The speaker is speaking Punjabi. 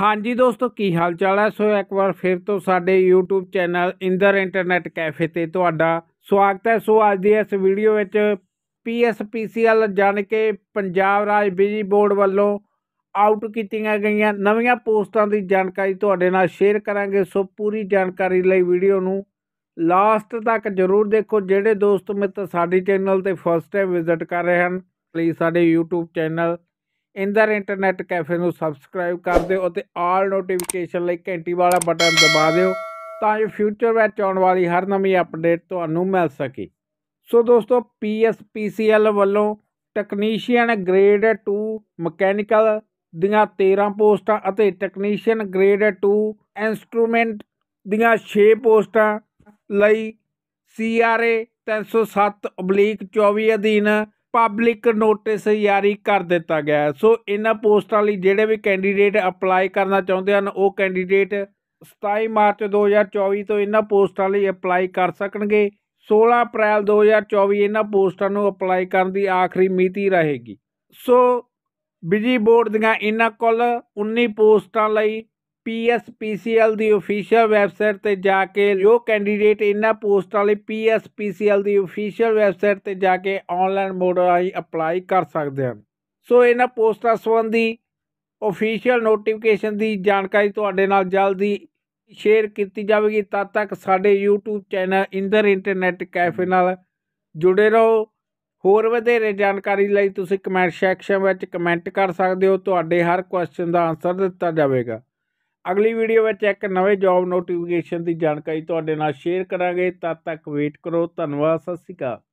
ਹਾਂਜੀ ਦੋਸਤੋ ਕੀ ਹਾਲ ਚਾਲ ਹੈ ਸੋ ਇੱਕ ਵਾਰ ਫਿਰ ਤੋਂ ਸਾਡੇ YouTube channel Inder internet cafe ਤੇ ਤੁਹਾਡਾ ਸਵਾਗਤ ਹੈ ਸੋ ਅੱਜ ਦੀ ਇਸ ਵੀਡੀਓ ਵਿੱਚ PSPCL ਜਾਣ ਕੇ ਪੰਜਾਬ ਰਾਜ ਬਿਜਲੀ ਬੋਰਡ ਵੱਲੋਂ ਆਊਟ ਕੀਤੀਆਂ ਗਈਆਂ ਨਵੀਆਂ ਪੋਸਟਾਂ ਦੀ ਜਾਣਕਾਰੀ ਤੁਹਾਡੇ ਨਾਲ ਸ਼ੇਅਰ ਕਰਾਂਗੇ ਸੋ ਪੂਰੀ ਜਾਣਕਾਰੀ ਲਈ ਵੀਡੀਓ ਨੂੰ ਲਾਸਟ ਤੱਕ ਜਰੂਰ ਦੇਖੋ ਜਿਹੜੇ ਦੋਸਤ ਮਿੱਤਰ ਸਾਡੇ ਚੈਨਲ ਤੇ ਫਸਟ ਟਾਈਮ ਵਿਜ਼ਿਟ ਕਰ ਰਹੇ ਹਨ ਪਲੀਜ਼ ਸਾਡੇ YouTube channel Inder internet cafe ਨੂੰ ਸਬਸਕ੍ਰਾਈਬ ਕਰ ਦਿਓ ਅਤੇ ਆਲ ਨੋਟੀਫਿਕੇਸ਼ਨ ਲਈ ਘੰਟੀ ਵਾਲਾ ਬਟਨ ਦਬਾ ਦਿਓ ਤਾਂ ਜੋ ਫਿਊਚਰ ਵਿੱਚ ਆਉਣ ਵਾਲੀ ਹਰ ਨਵੀਂ ਅਪਡੇਟ ਤੁਹਾਨੂੰ ਮਿਲ ਸਕੇ ਸੋ ਦੋਸਤੋ ਪੀਐਸਪੀਸੀਐਲ ਵੱਲੋਂ ਟੈਕਨੀਸ਼ੀਅਨ ਗ੍ਰੇਡ 2 ਮਕੈਨੀਕਲ ਦੀਆਂ 13 ਪੋਸਟਾਂ ਅਤੇ ਟੈਕਨੀਸ਼ੀਅਨ ਗ੍ਰੇਡ 2 ਇਨਸਟਰੂਮੈਂਟ ਦੀਆਂ 6 ਪੋਸਟਾਂ ਲਈ ਸੀਆਰਏ 307/24 ਅਧੀਨ ਪਬਲਿਕ ਨੋਟਿਸ ਜਾਰੀ ਕਰ ਦਿੱਤਾ ਗਿਆ ਸੋ ਇਹਨਾਂ ਪੋਸਟਾਂ ਲਈ ਜਿਹੜੇ ਵੀ ਕੈਂਡੀਡੇਟ ਅਪਲਾਈ ਕਰਨਾ ਚਾਹੁੰਦੇ ਹਨ ਉਹ ਕੈਂਡੀਡੇਟ 27 ਮਾਰਚ 2024 ਤੋਂ ਇਹਨਾਂ ਪੋਸਟਾਂ ਲਈ ਅਪਲਾਈ ਕਰ ਸਕਣਗੇ 16 ਅਪ੍ਰੈਲ 2024 ਇਹਨਾਂ ਪੋਸਟਾਂ ਨੂੰ ਅਪਲਾਈ ਕਰਨ ਦੀ ਆਖਰੀ ਮਿਤੀ ਰਹੇਗੀ ਸੋ ਬਿਜੀ ਬੋਰਡ ਦੀਆਂ ਇਹਨਾਂ ਕੁੱਲ 19 ਪੋਸਟਾਂ ਲਈ ਪੀਐਸਪੀਸੀਐਲ ਦੀ ਅਫੀਸ਼ੀਅਲ ਵੈਬਸਾਈਟ ਤੇ ਜਾ ਕੇ ਜੋ ਕੈਂਡੀਡੇਟ ਇਹਨਾਂ ਪੋਸਟਾਂ ਲਈ ਪੀਐਸਪੀਸੀਐਲ ਦੀ ਅਫੀਸ਼ੀਅਲ ਵੈਬਸਾਈਟ ਤੇ ਜਾ ਕੇ ਆਨਲਾਈਨ ਮੋਡ ਰਾਹੀਂ ਅਪਲਾਈ ਕਰ ਸਕਦੇ ਹਨ ਸੋ ਇਹਨਾਂ ਪੋਸਟਾਂ ਸੰਬੰਧੀ ਅਫੀਸ਼ੀਅਲ ਨੋਟੀਫਿਕੇਸ਼ਨ ਦੀ ਜਾਣਕਾਰੀ ਤੁਹਾਡੇ ਨਾਲ ਜਲਦੀ ਸ਼ੇਅਰ ਕੀਤੀ ਜਾਵੇਗੀ ਤਦ ਤੱਕ ਸਾਡੇ YouTube channel Inder internet cafe ਨਾਲ ਜੁੜੇ ਰਹੋ ਹੋਰ ਵਧੇਰੇ ਜਾਣਕਾਰੀ ਲਈ ਤੁਸੀਂ ਕਮੈਂਟ ਸੈਕਸ਼ਨ ਵਿੱਚ ਕਮੈਂਟ ਕਰ ਸਕਦੇ ਹੋ ਤੁਹਾਡੇ ਹਰ ਕੁਐਸਚਨ ਦਾ ਆਨਸਰ ਦਿੱਤਾ ਜਾਵੇਗਾ ਅਗਲੀ ਵੀਡੀਓ ਵਿੱਚ ਇੱਕ ਨਵੇਂ ਜੌਬ ਨੋਟੀਫਿਕੇਸ਼ਨ ਦੀ ਜਾਣਕਾਰੀ ਤੁਹਾਡੇ ਨਾਲ ਸ਼ੇਅਰ ਕਰਾਂਗੇ ਤਦ ਤੱਕ ਵੇਟ ਕਰੋ ਧੰਨਵਾਦ ਸਤਿ ਸ਼੍ਰੀ ਅਕਾਲ